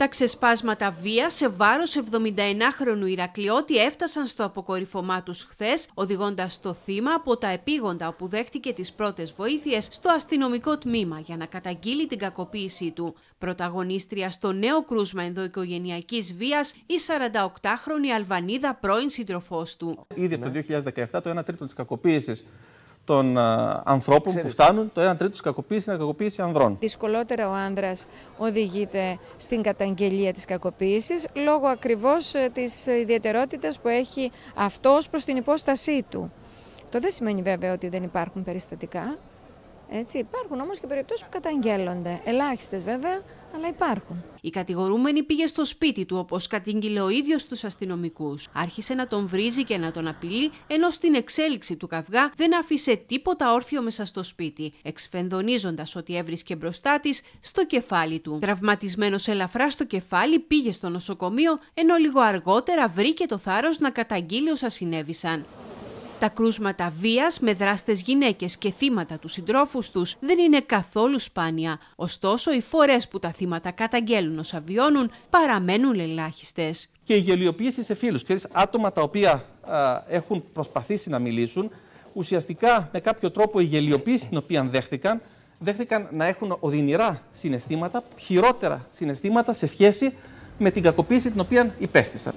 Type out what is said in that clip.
Τα ξεσπάσματα βία σε βάρος 79χρονου Ηρακλειώτη έφτασαν στο αποκορυφωμά τους χθες, οδηγώντας το θύμα από τα επίγοντα όπου δέχτηκε τις πρώτες βοήθειες στο αστυνομικό τμήμα για να καταγγείλει την κακοποίησή του. Πρωταγωνίστρια στο νέο κρούσμα ενδοοικογενειακής βίας η 48χρονη Αλβανίδα πρώην σύντροφός του. Ήδη από το 2017 ναι. το 1 τρίτο της κακοποίησης των α, ανθρώπων που φτάνουν, το 1 τρίτο της κακοποίησης είναι κακοποίηση ανδρών. Δυσκολότερα ο άνδρας οδηγείται στην καταγγελία της κακοποίησης λόγω ακριβώς ε, της ιδιαιτερότητας που έχει αυτός προς την υπόστασή του. Το δεν σημαίνει βέβαια ότι δεν υπάρχουν περιστατικά. Έτσι, υπάρχουν όμως και περιπτώσεις που καταγγέλλονται. Ελάχιστες βέβαια, αλλά υπάρχουν. Η κατηγορούμενη πήγε στο σπίτι του, όπως κατήγγειλε ο ίδιος στου αστυνομικούς. Άρχισε να τον βρίζει και να τον απειλεί, ενώ στην εξέλιξη του καυγά δεν άφησε τίποτα όρθιο μέσα στο σπίτι, εξφενδονίζοντας ότι έβρισκε μπροστά της στο κεφάλι του. Τραυματισμένος ελαφρά στο κεφάλι, πήγε στο νοσοκομείο, ενώ λίγο αργότερα βρήκε το θάρρος να καταγγείλει όσα συνέβησαν. Τα κρούσματα βίας με δράστες γυναίκες και θύματα τους συντρόφους τους δεν είναι καθόλου σπάνια. Ωστόσο, οι φορές που τα θύματα καταγγέλουν όσα βιώνουν παραμένουν ελάχιστες. Και η γελιοποίηση σε φίλους. Ξέρεις, άτομα τα οποία έχουν προσπαθήσει να μιλήσουν, ουσιαστικά με κάποιο τρόπο η γελιοποίηση την οποία δέχτηκαν, δέχτηκαν να έχουν οδυνηρά συναισθήματα, χειρότερα συναισθήματα σε σχέση με την κακοποίηση την οποία υπέστησαν.